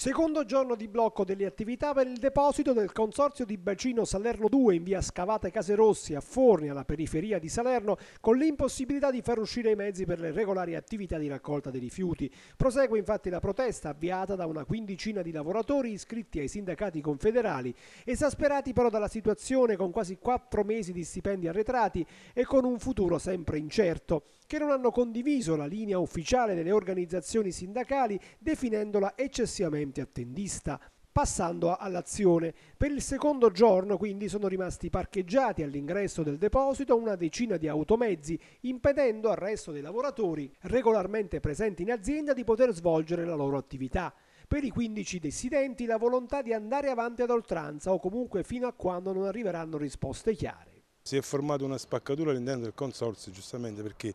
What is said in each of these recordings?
Secondo giorno di blocco delle attività per il deposito del Consorzio di Bacino Salerno 2 in via Scavate Caserossi a Forni alla periferia di Salerno con l'impossibilità di far uscire i mezzi per le regolari attività di raccolta dei rifiuti. Prosegue infatti la protesta avviata da una quindicina di lavoratori iscritti ai sindacati confederali, esasperati però dalla situazione con quasi quattro mesi di stipendi arretrati e con un futuro sempre incerto, che non hanno condiviso la linea ufficiale delle organizzazioni sindacali definendola eccessivamente corrente attendista, passando all'azione. Per il secondo giorno quindi sono rimasti parcheggiati all'ingresso del deposito una decina di automezzi, impedendo al resto dei lavoratori regolarmente presenti in azienda di poter svolgere la loro attività. Per i 15 dissidenti la volontà di andare avanti ad oltranza o comunque fino a quando non arriveranno risposte chiare. Si è formata una spaccatura all'interno del consorzio giustamente perché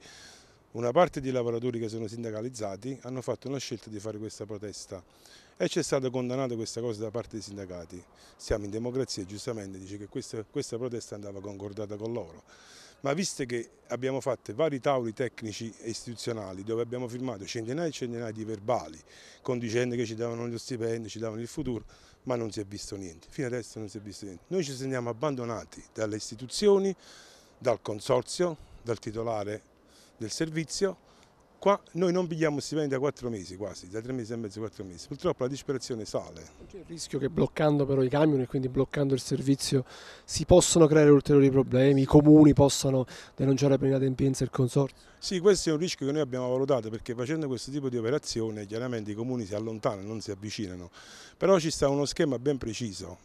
una parte dei lavoratori che sono sindacalizzati hanno fatto una scelta di fare questa protesta e c'è stata condannata questa cosa da parte dei sindacati. Siamo in democrazia giustamente dice che questa, questa protesta andava concordata con loro ma visto che abbiamo fatto vari tavoli tecnici e istituzionali dove abbiamo firmato centinaia e centinaia di verbali con dicendo che ci davano lo stipendio, ci davano il futuro, ma non si è visto niente, fino adesso non si è visto niente. Noi ci sentiamo abbandonati dalle istituzioni, dal consorzio, dal titolare del servizio Qua noi non pigliamo stipendi da quattro mesi quasi, da tre mesi e mezzo quattro mesi. Purtroppo la disperazione sale. C'è il rischio che bloccando però i camion e quindi bloccando il servizio si possano creare ulteriori problemi, i comuni possano denunciare per inadempienza il consorzio? Sì, questo è un rischio che noi abbiamo valutato perché facendo questo tipo di operazione chiaramente i comuni si allontanano, non si avvicinano. Però ci sta uno schema ben preciso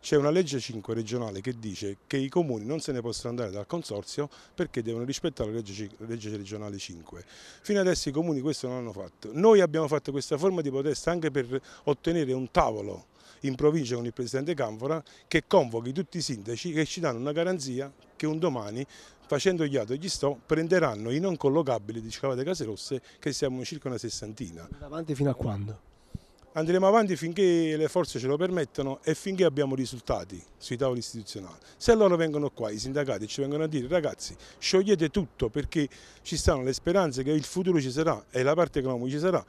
c'è una legge 5 regionale che dice che i comuni non se ne possono andare dal consorzio perché devono rispettare la legge, legge regionale 5. Fino adesso i comuni questo non hanno fatto. Noi abbiamo fatto questa forma di protesta anche per ottenere un tavolo in provincia con il Presidente Canfora che convochi tutti i sindaci che ci danno una garanzia che un domani facendo gli auto e gli sto prenderanno i non collocabili di Scavate Case Rosse che siamo circa una sessantina. Davanti fino a quando? andremo avanti finché le forze ce lo permettono e finché abbiamo risultati sui tavoli istituzionali. Se loro vengono qua, i sindacati, ci vengono a dire ragazzi sciogliete tutto perché ci stanno le speranze che il futuro ci sarà e la parte economica ci sarà,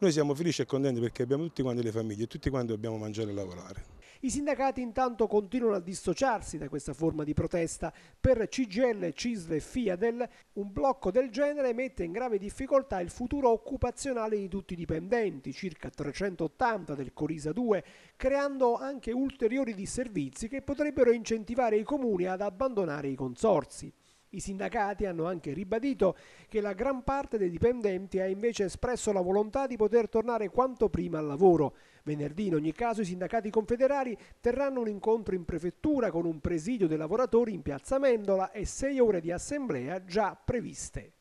noi siamo felici e contenti perché abbiamo tutti quanti le famiglie e tutti quanti dobbiamo mangiare e lavorare. I sindacati intanto continuano a dissociarsi da questa forma di protesta. Per CGL, CISL e FIADEL un blocco del genere mette in grave difficoltà il futuro occupazionale di tutti i dipendenti, circa 380 del Corisa 2, creando anche ulteriori disservizi che potrebbero incentivare i comuni ad abbandonare i consorzi. I sindacati hanno anche ribadito che la gran parte dei dipendenti ha invece espresso la volontà di poter tornare quanto prima al lavoro. Venerdì in ogni caso i sindacati confederali terranno un incontro in prefettura con un presidio dei lavoratori in piazza Mendola e sei ore di assemblea già previste.